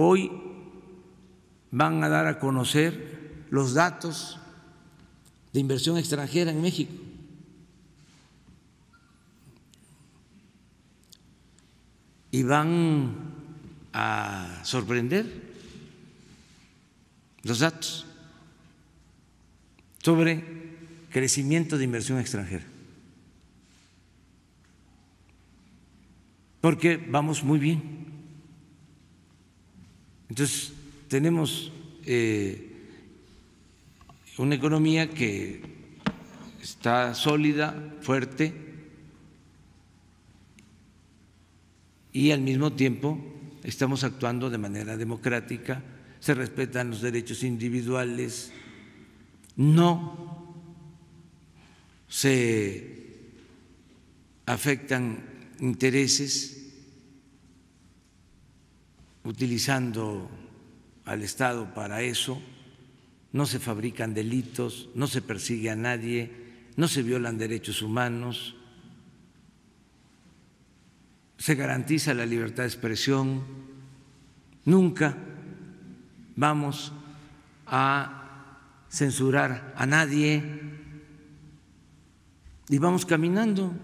Hoy van a dar a conocer los datos de inversión extranjera en México. Y van a sorprender los datos sobre crecimiento de inversión extranjera. Porque vamos muy bien. Entonces, tenemos eh, una economía que está sólida, fuerte y al mismo tiempo estamos actuando de manera democrática, se respetan los derechos individuales, no se afectan intereses utilizando al Estado para eso, no se fabrican delitos, no se persigue a nadie, no se violan derechos humanos, se garantiza la libertad de expresión, nunca vamos a censurar a nadie y vamos caminando